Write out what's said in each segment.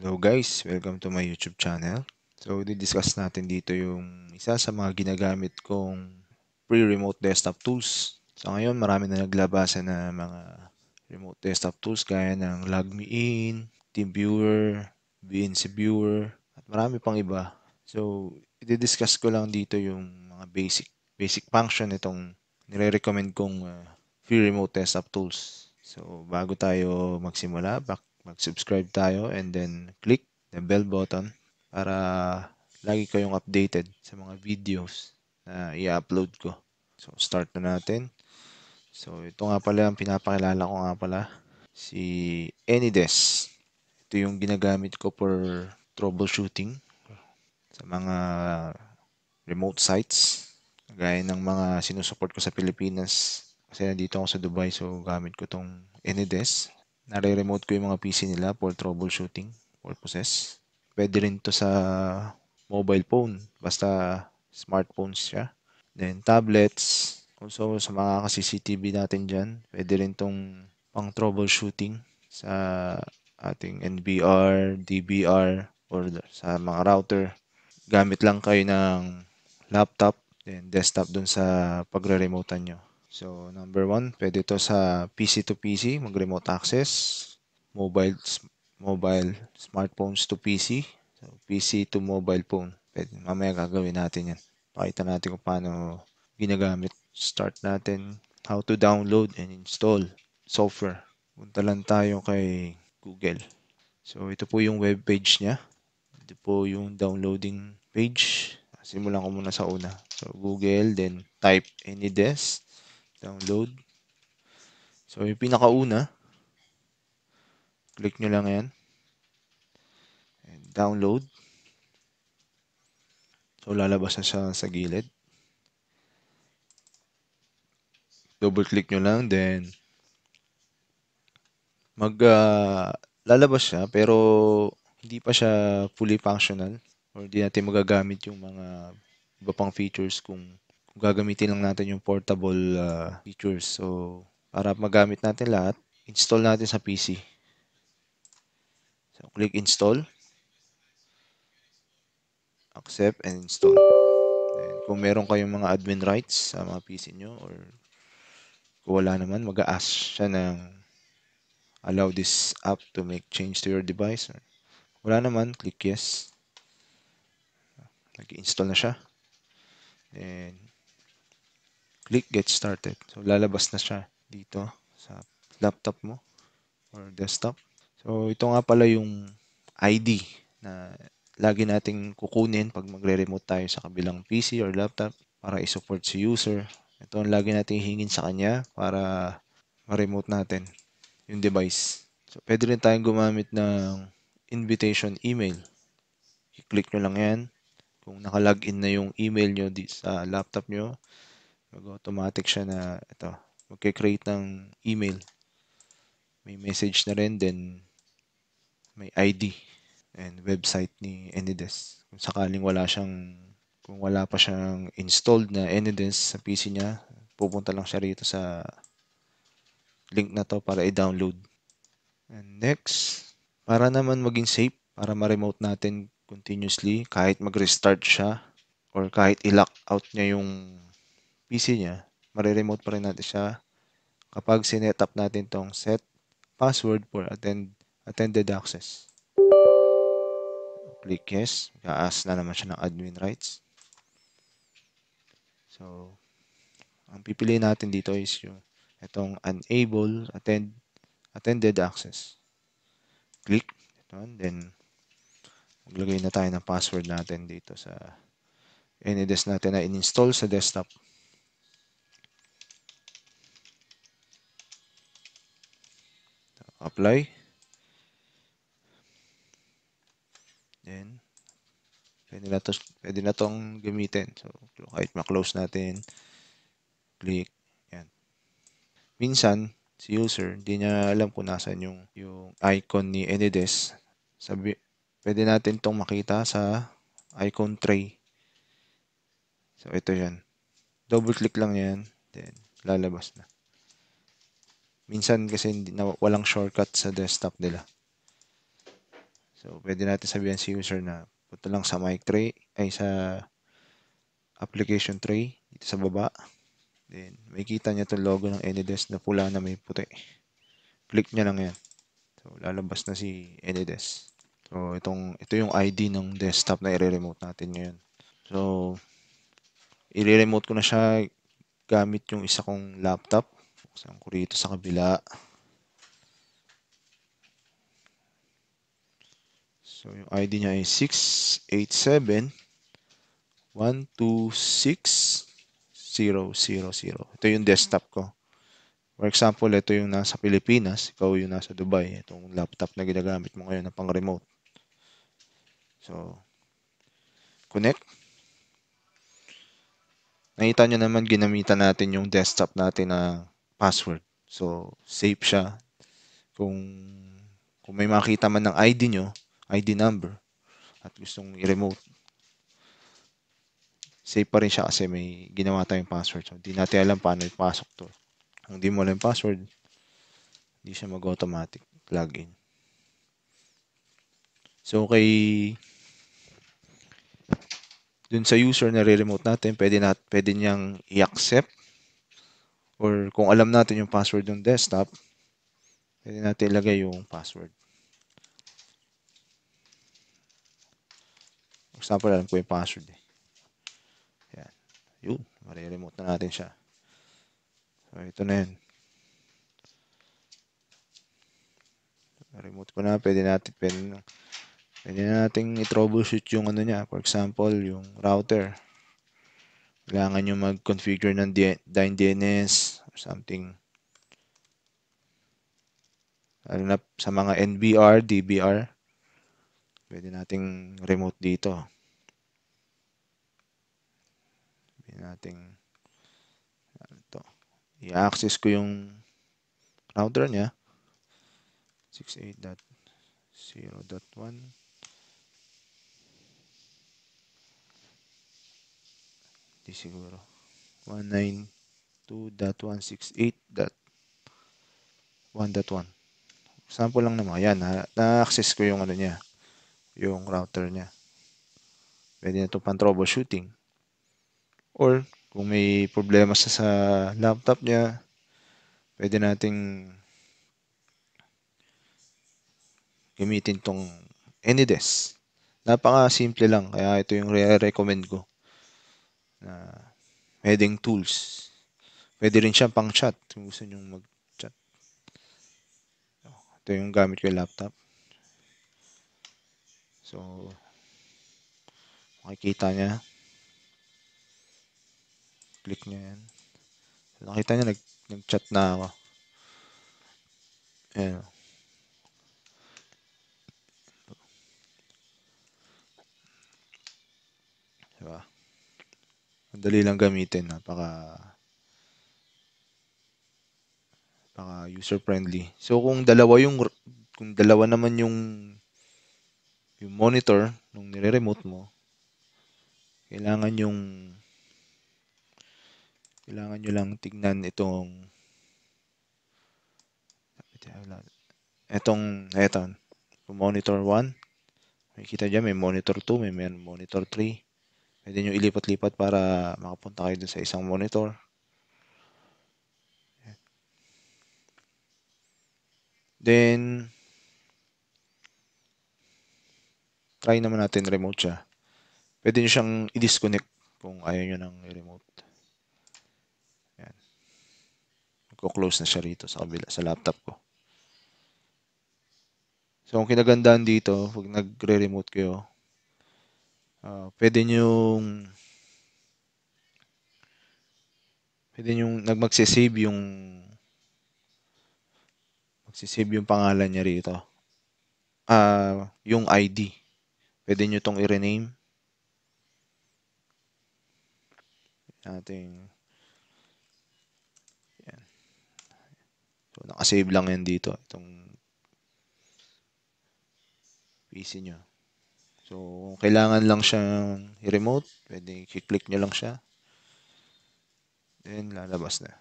Hello guys, welcome to my YouTube channel. So, didi-discuss natin dito yung isa sa mga ginagamit kong free remote desktop tools. So, ngayon marami na naglabasa na mga remote desktop tools gaya ng LogMeIn, TeamViewer, VNC Viewer, at marami pang iba. So, i-discuss ko lang dito yung mga basic basic function itong nire-recommend kong uh, free remote desktop tools. So, bago tayo magsimula, back mag-subscribe tayo and then click the bell button para lagi kayong updated sa mga videos na i-upload ko. So, start na natin. So, ito nga pala ang pinapakilala ko nga pala. Si Anydesk. Ito yung ginagamit ko for troubleshooting sa mga remote sites. Gaya ng mga sinusupport ko sa Pilipinas. Kasi nandito ako sa Dubai, so gamit ko tong Anydesk. Nare-remote ko yung mga PC nila for troubleshooting purposes. Pwede rin to sa mobile phone, basta smartphones siya. Then tablets, also sa mga kasi cctv natin dyan, pwede rin tong pang troubleshooting sa ating NVR, DVR, or sa mga router. Gamit lang kayo ng laptop then desktop dun sa pagre-remotean nyo. So, number one, pwede ito sa PC to PC, mag-remote access, mobile, mobile smartphones to PC, so, PC to mobile phone. Pwede, mamaya gagawin natin yan. Pakita natin kung paano ginagamit. Start natin how to download and install software. Punta lang tayo kay Google. So, ito po yung web page niya. Ito po yung downloading page. Simulan ko muna sa una. So, Google, then type AnyDesk. Download. So, yung pinakauna, click nyo lang yan. And download. So, lalabas na siya sa gilid. Double click nyo lang, then mag uh, lalabas siya pero hindi pa siya fully functional or hindi natin magagamit yung mga iba pang features kung gagamitin lang natin yung portable uh, features. So, para magamit natin lahat, install natin sa PC. So, click install. Accept and install. And kung meron kayong mga admin rights sa mga PC nyo or kung wala naman, mag-a-ask siya ng allow this app to make change to your device. wala naman, click yes. Nag-install na siya. Then, click get started. So lalabas na siya dito sa laptop mo or desktop. So ito nga pala yung ID na lagi nating kukunin pag magre-remote tayo sa kabilang PC or laptop para i-support si user. Ito ang lagi nating hingin sa kanya para ma-remote natin yung device. So pwede rin tayong gumamit ng invitation email. I-click nyo lang yan. Kung nakalagin na yung email nyo sa laptop nyo, Mag-automatic siya na ito, magke-create ng email. May message na rin, then may ID and website ni Anydesk. Kung sakaling wala siyang kung wala pa siyang installed na Anydesk sa PC niya, pupunta lang siya rito sa link na to para i-download. And next, para naman maging safe, para ma-remote natin continuously kahit mag-restart siya or kahit i-lock out niya yung PC niya, mareremote pa rin natin siya kapag sinet up natin tong set password for attend attended access. Click yes. Mag-aas na naman siya ng admin rights. So, ang pipiliin natin dito is yung itong unable attend attended access. Click. Ito, then, maglagay na tayo ng password natin dito sa NADES natin na in-install sa desktop. apply then pwede na to pwede na tong gamitin so kahit ma-close natin click yan minsan si user hindi niya alam kung nasaan yung yung icon ni Enides sabi pwede natin tong makita sa icon tray so ito yan double click lang yan then lalabas na Minsan kasi hindi, na, walang shortcut sa desktop nila. So, pwede natin sabihan si user na punta lang sa mic tray, ay sa application tray dito sa baba. Then, makikita niya itong logo ng Anydesk na pula na may puti. Click niya lang yan. So, lalabas na si Anydesk. So, itong, ito yung ID ng desktop na i-remote natin ngayon. So, i-remote ko na siya gamit yung isa kong laptop. Buksan ko rito sa kabila. So, yung ID niya ay 687 126 000 Ito yung desktop ko. For example, ito yung nasa Pilipinas, ikaw yung nasa Dubai, itong laptop na ginagamit mo ngayon na pang-remote. So, connect. Nakita nyo naman, ginamitan natin yung desktop natin na password. So, safe siya. Kung, kung may makita man ng ID nyo, ID number, at gustong i-remote, safe pa rin siya kasi may ginawa tayong password. So, hindi natin alam paano ipasok to. Kung di mo alam yung password, hindi siya mag-automatic login. So, kay dun sa user na re-remote natin, pwede, na, pwede niyang i-accept or kung alam natin yung password ng desktop, pwede natin ilagay yung password. For example, alam ko yung password eh. Yan. Yun, mare-remote na natin siya. So, ito na yun. Remote ko na, pwede natin, pwede, pwede natin i-troubleshoot yung ano niya. For example, yung router. Kailangan nyo mag-configure ng Dyn DNS or something. Lalo na sa mga NBR, DBR. Pwede nating remote dito. Pwede nating ito. Ano i-access ko yung router niya. 68.0.1 190 siguro. 192.168.1.1. Sample lang naman. Ayan, na-access ko yung ano niya. Yung router niya. Pwede na ito pang troubleshooting. Or, kung may problema sa, sa laptop niya, pwede nating gamitin tong AnyDesk. Napaka-simple lang. Kaya ito yung re-recommend ko na pwedeng tools. Pwede rin siya pang chat kung gusto nyo mag-chat. Ito yung gamit ko yung laptop. So, makikita niya. Click niya yan. Nakita niya, nag-chat na ako. Ayan. Ang lang gamitin, napaka napaka user friendly. So kung dalawa yung kung dalawa naman yung yung monitor nung nire-remote mo, kailangan yung kailangan nyo lang tignan itong etong eto monitor 1 makikita dyan may monitor 2 may, may monitor 3 Pwede nyo ilipat-lipat para makapunta kayo dun sa isang monitor. Then, try naman natin remote siya. Pwede nyo siyang i-disconnect kung ayaw nyo ng remote. Ayan. Magko-close na siya rito sa kabila, sa laptop ko. So, ang kinagandaan dito, pag nagre-remote kayo, Uh, pwede nyong pwede nyong nagmagsisave yung magsisave yung pangalan niya rito. Uh, yung ID. Pwede nyo tong i-rename. Ating yan. So, nakasave lang yan dito. Itong PC nyo. So, kailangan lang siyang i-remote. Pwede i-click nyo lang siya. Then, lalabas na.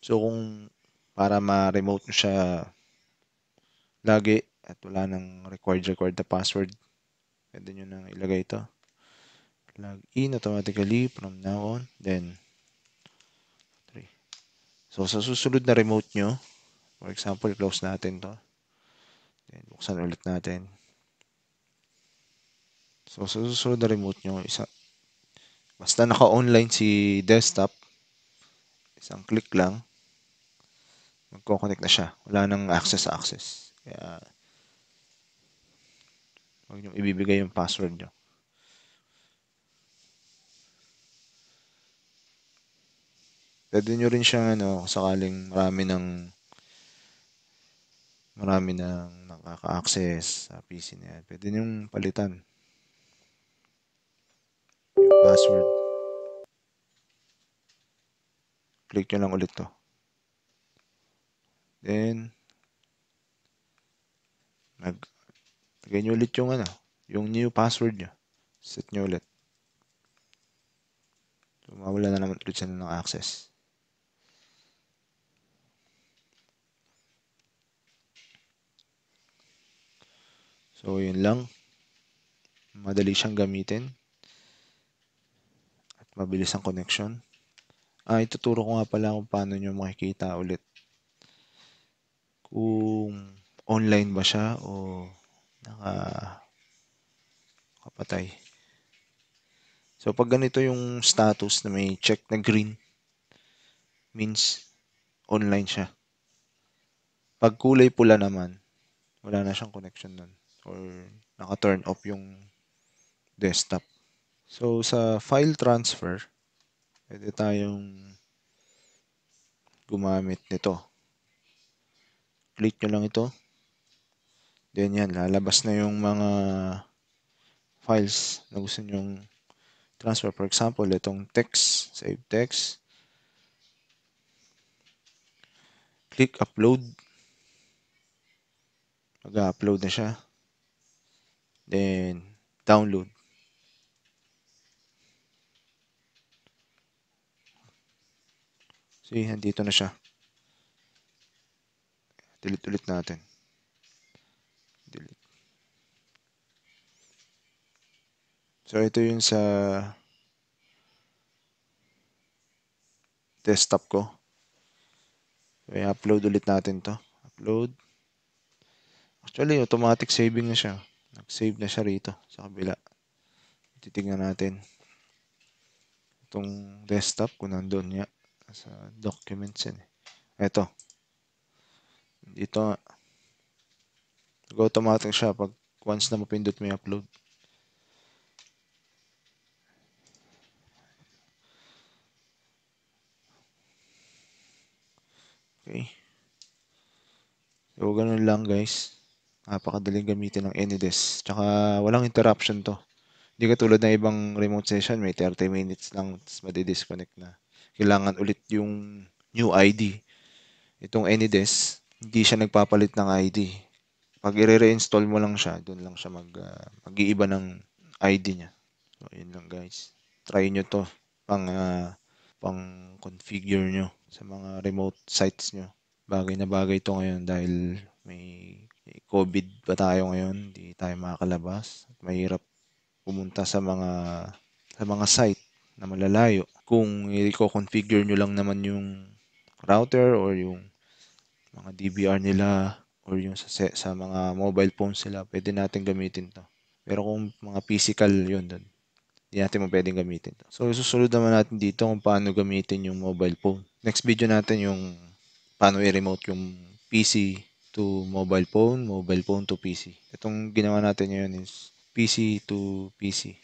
So, kung para ma-remote nyo siya lagi at wala nang required record na password, pwede nyo nang ilagay ito. Log in automatically from now on. Then, three. So, sa susunod na remote nyo, for example, close natin to. Then, buksan ulit natin. So, sa susunod na remote nyo, isa, basta naka-online si desktop, isang click lang, magkoconnect na siya. Wala nang access sa access. Kaya, huwag nyo ibibigay yung password nyo. Pwede nyo rin siyang ano, sakaling marami ng marami ng nakaka-access sa PC niya. yan. Pwede nyo palitan password. Click nyo lang ulit to. Then, mag, tagay nyo ulit yung ano, yung new password nyo. Set nyo ulit. So, mawala na naman ulit siya ng access. So, yun lang. Madali siyang gamitin mabilis ang connection. Ah, ituturo ko nga pala kung paano nyo makikita ulit. Kung online ba siya o naka kapatay. So, pag ganito yung status na may check na green, means online siya. Pag kulay pula naman, wala na siyang connection nun. Or naka-turn off yung desktop. So, sa file transfer, pwede tayong gumamit nito. Click nyo lang ito. Then yan, lalabas na yung mga files na gusto nyong transfer. For example, itong text, save text. Click upload. Mag-upload na siya. Then, download. So yun, dito na siya. Delete ulit natin. Delete. So ito yung sa desktop ko. So i-upload ulit natin to. Upload. Actually, automatic saving na siya. Nag-save na siya rito sa kabila. Titignan natin. Itong desktop kung nandun niya. Yeah. Nasa documents yan eh. Ito. Dito Nag-automatic siya pag once na mapindot mo yung upload. Okay. So, ganun lang guys. Napakadaling gamitin ng AnyDesk. Tsaka walang interruption to. Hindi katulad na ibang remote session, may 30 minutes lang, tapos madidisconnect na kailangan ulit yung new ID. Itong AnyDesk, hindi siya nagpapalit ng ID. Pag i-reinstall mo lang siya, doon lang siya mag, uh, mag-iiba ng ID niya. So, yun lang guys. Try nyo to pang, uh, pang configure nyo sa mga remote sites nyo. Bagay na bagay to ngayon dahil may COVID pa tayo ngayon, hindi tayo makakalabas. At mahirap pumunta sa mga sa mga site na malalayo. Kung i-configure nyo lang naman yung router or yung mga DVR nila or yung sa, sa mga mobile phones sila, pwede natin gamitin to. Pero kung mga physical yun doon, hindi natin mo pwedeng gamitin to. So, susunod naman natin dito kung paano gamitin yung mobile phone. Next video natin yung paano i-remote yung PC to mobile phone, mobile phone to PC. Itong ginawa natin ngayon is PC to PC.